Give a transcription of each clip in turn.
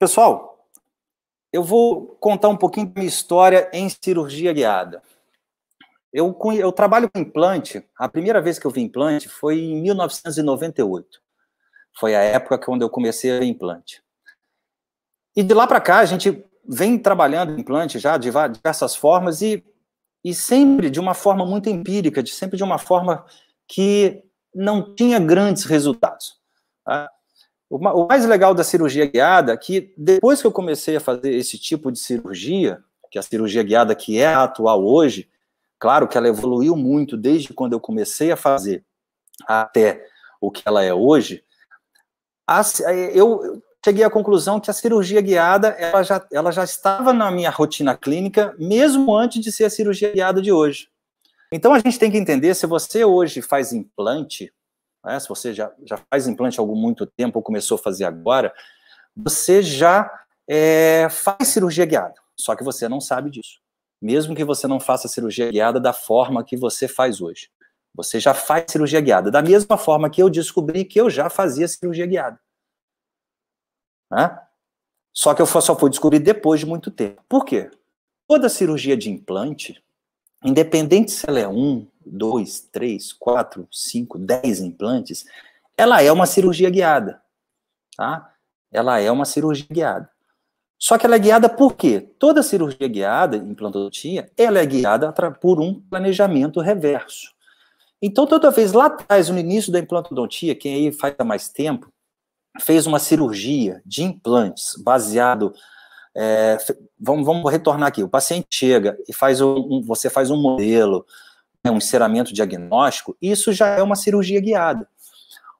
Pessoal, eu vou contar um pouquinho da minha história em cirurgia guiada. Eu, eu trabalho com implante, a primeira vez que eu vi implante foi em 1998. Foi a época quando é eu comecei a implante. E de lá para cá, a gente vem trabalhando implante já de diversas formas e, e sempre de uma forma muito empírica, de sempre de uma forma que não tinha grandes resultados. Tá? O mais legal da cirurgia guiada é que depois que eu comecei a fazer esse tipo de cirurgia, que é a cirurgia guiada que é a atual hoje, claro que ela evoluiu muito desde quando eu comecei a fazer até o que ela é hoje, eu cheguei à conclusão que a cirurgia guiada ela já, ela já estava na minha rotina clínica mesmo antes de ser a cirurgia guiada de hoje. Então a gente tem que entender se você hoje faz implante, né, se você já, já faz implante há algum muito tempo ou começou a fazer agora, você já é, faz cirurgia guiada, só que você não sabe disso. Mesmo que você não faça cirurgia guiada da forma que você faz hoje. Você já faz cirurgia guiada, da mesma forma que eu descobri que eu já fazia cirurgia guiada. Né? Só que eu só fui descobrir depois de muito tempo. Por quê? Toda cirurgia de implante, independente se ela é um, dois, três, quatro, cinco, dez implantes, ela é uma cirurgia guiada, tá? Ela é uma cirurgia guiada. Só que ela é guiada por quê? Toda cirurgia guiada, implantodontia ela é guiada por um planejamento reverso. Então, toda vez lá atrás, no início da implantodontia, quem aí faz há mais tempo, fez uma cirurgia de implantes baseado é, vamos, vamos retornar aqui. O paciente chega e faz um, você faz um modelo, né, um enceramento diagnóstico, isso já é uma cirurgia guiada.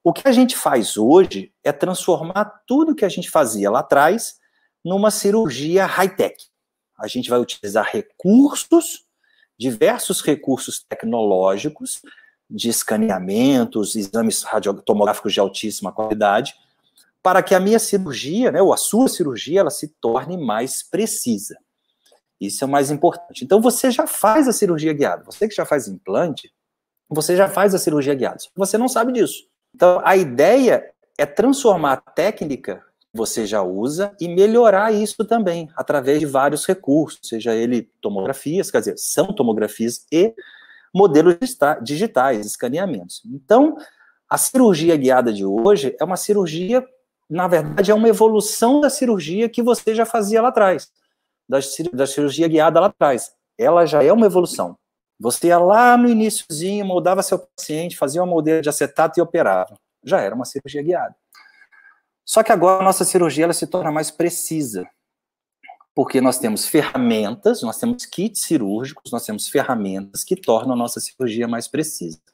O que a gente faz hoje é transformar tudo que a gente fazia lá atrás numa cirurgia high-tech. A gente vai utilizar recursos, diversos recursos tecnológicos, de escaneamentos, exames tomográficos de altíssima qualidade, para que a minha cirurgia, né, ou a sua cirurgia, ela se torne mais precisa. Isso é o mais importante. Então você já faz a cirurgia guiada. Você que já faz implante, você já faz a cirurgia guiada. Você não sabe disso. Então a ideia é transformar a técnica que você já usa e melhorar isso também através de vários recursos, seja ele tomografias, quer dizer, são tomografias e modelos digitais, escaneamentos. Então, a cirurgia guiada de hoje é uma cirurgia, na verdade, é uma evolução da cirurgia que você já fazia lá atrás da, cir da cirurgia guiada lá atrás. Ela já é uma evolução. Você ia lá no iníciozinho, moldava seu paciente, fazia uma moldeira de acetato e operava. Já era uma cirurgia guiada. Só que agora a nossa cirurgia ela se torna mais precisa, porque nós temos ferramentas, nós temos kits cirúrgicos, nós temos ferramentas que tornam a nossa cirurgia mais precisa.